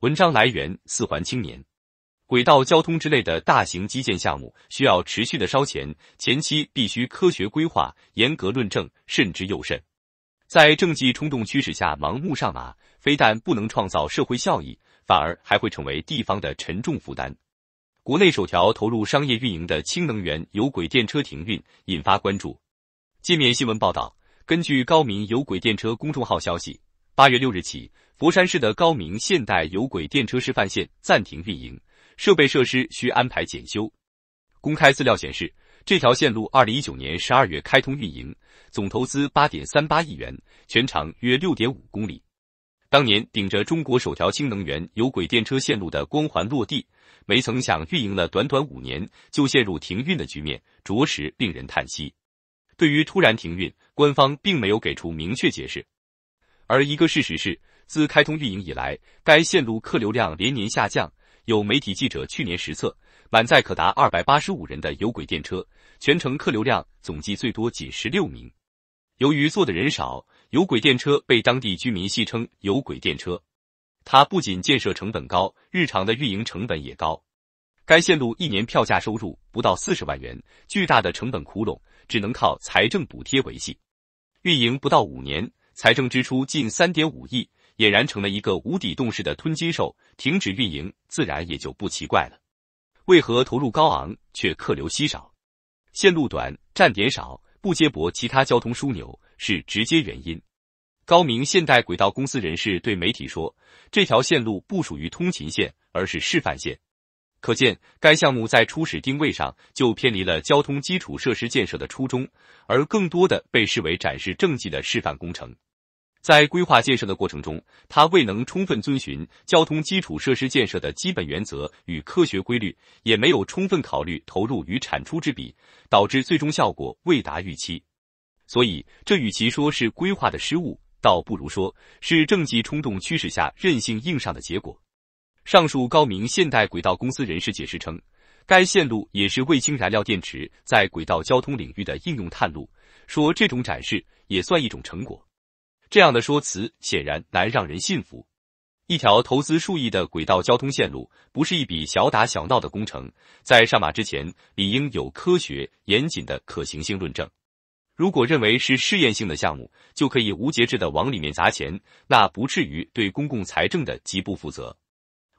文章来源：四环青年。轨道交通之类的大型基建项目需要持续的烧钱，前期必须科学规划、严格论证，慎之又慎。在政绩冲动驱使下盲目上马，非但不能创造社会效益，反而还会成为地方的沉重负担。国内首条投入商业运营的氢能源有轨电车停运，引发关注。界面新闻报道，根据高明有轨电车公众号消息，八月六日起。佛山市的高明现代有轨电车示范线暂停运营，设备设施需安排检修。公开资料显示，这条线路二零一九年十二月开通运营，总投资八点三八亿元，全长约六点五公里。当年顶着中国首条新能源有轨电车线路的光环落地，没曾想运营了短短五年就陷入停运的局面，着实令人叹息。对于突然停运，官方并没有给出明确解释，而一个事实是。自开通运营以来，该线路客流量连年下降。有媒体记者去年实测，满载可达二百八十五人的有轨电车，全程客流量总计最多仅十六名。由于坐的人少，有轨电车被当地居民戏称“有轨电车”。它不仅建设成本高，日常的运营成本也高。该线路一年票价收入不到四十万元，巨大的成本窟窿只能靠财政补贴维系。运营不到五年，财政支出近三点五亿。俨然成了一个无底洞式的吞金兽，停止运营自然也就不奇怪了。为何投入高昂却客流稀少？线路短、站点少、不接驳其他交通枢纽是直接原因。高明现代轨道公司人士对媒体说：“这条线路不属于通勤线，而是示范线。”可见，该项目在初始定位上就偏离了交通基础设施建设的初衷，而更多的被视为展示政绩的示范工程。在规划建设的过程中，它未能充分遵循交通基础设施建设的基本原则与科学规律，也没有充分考虑投入与产出之比，导致最终效果未达预期。所以，这与其说是规划的失误，倒不如说是政绩冲动驱使下任性硬上的结果。上述高明现代轨道公司人士解释称，该线路也是卫星燃料电池在轨道交通领域的应用探路，说这种展示也算一种成果。这样的说辞显然难让人信服。一条投资数亿的轨道交通线路，不是一笔小打小闹的工程，在上马之前理应有科学严谨的可行性论证。如果认为是试验性的项目，就可以无节制的往里面砸钱，那不至于对公共财政的极不负责。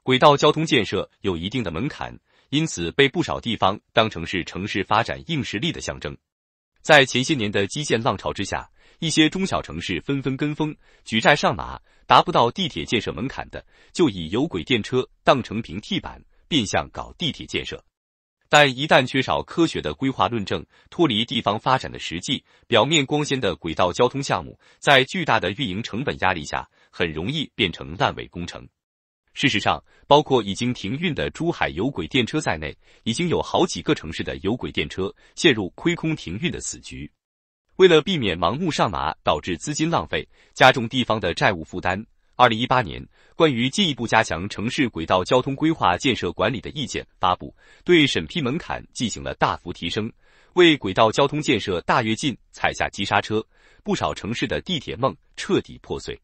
轨道交通建设有一定的门槛，因此被不少地方当成是城市发展硬实力的象征。在前些年的基建浪潮之下。一些中小城市纷纷跟风举债上马，达不到地铁建设门槛的，就以有轨电车当成平替板，变相搞地铁建设。但一旦缺少科学的规划论证，脱离地方发展的实际，表面光鲜的轨道交通项目，在巨大的运营成本压力下，很容易变成烂尾工程。事实上，包括已经停运的珠海有轨电车在内，已经有好几个城市的有轨电车陷入亏空停运的死局。为了避免盲目上马导致资金浪费，加重地方的债务负担，二零一八年关于进一步加强城市轨道交通规划建设管理的意见发布，对审批门槛进行了大幅提升，为轨道交通建设大跃进踩下急刹车，不少城市的地铁梦彻底破碎。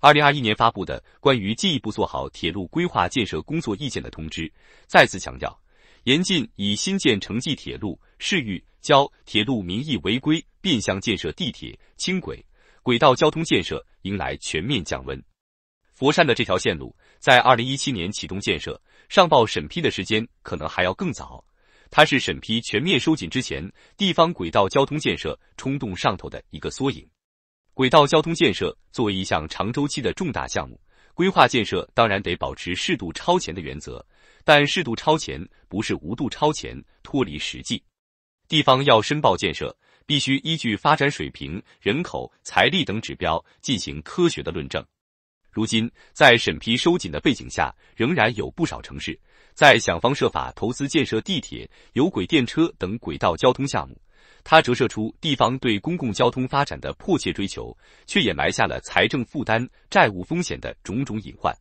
二零二一年发布的关于进一步做好铁路规划建设工作意见的通知，再次强调。严禁以新建城际铁路、市域交铁路名义违规变相建设地铁、轻轨，轨道交通建设迎来全面降温。佛山的这条线路在二零一七年启动建设，上报审批的时间可能还要更早。它是审批全面收紧之前，地方轨道交通建设冲动上头的一个缩影。轨道交通建设作为一项长周期的重大项目，规划建设当然得保持适度超前的原则。但适度超前不是无度超前，脱离实际。地方要申报建设，必须依据发展水平、人口、财力等指标进行科学的论证。如今，在审批收紧的背景下，仍然有不少城市在想方设法投资建设地铁、有轨电车等轨道交通项目。它折射出地方对公共交通发展的迫切追求，却也埋下了财政负担、债务风险的种种隐患。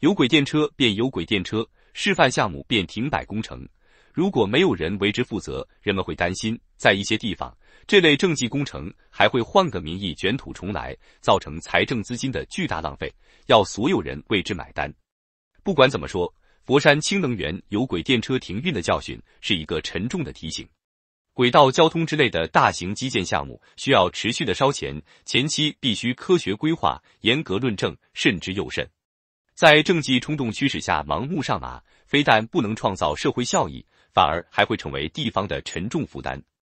有轨电车便有轨电车。示范项目变停摆工程，如果没有人为之负责，人们会担心，在一些地方，这类政绩工程还会换个名义卷土重来，造成财政资金的巨大浪费，要所有人为之买单。不管怎么说，佛山氢能源有轨电车停运的教训是一个沉重的提醒。轨道交通之类的大型基建项目需要持续的烧钱，前期必须科学规划、严格论证，慎之又慎。在政绩冲动驱使下盲目上马，非但不能创造社会效益，反而还会成为地方的沉重负担。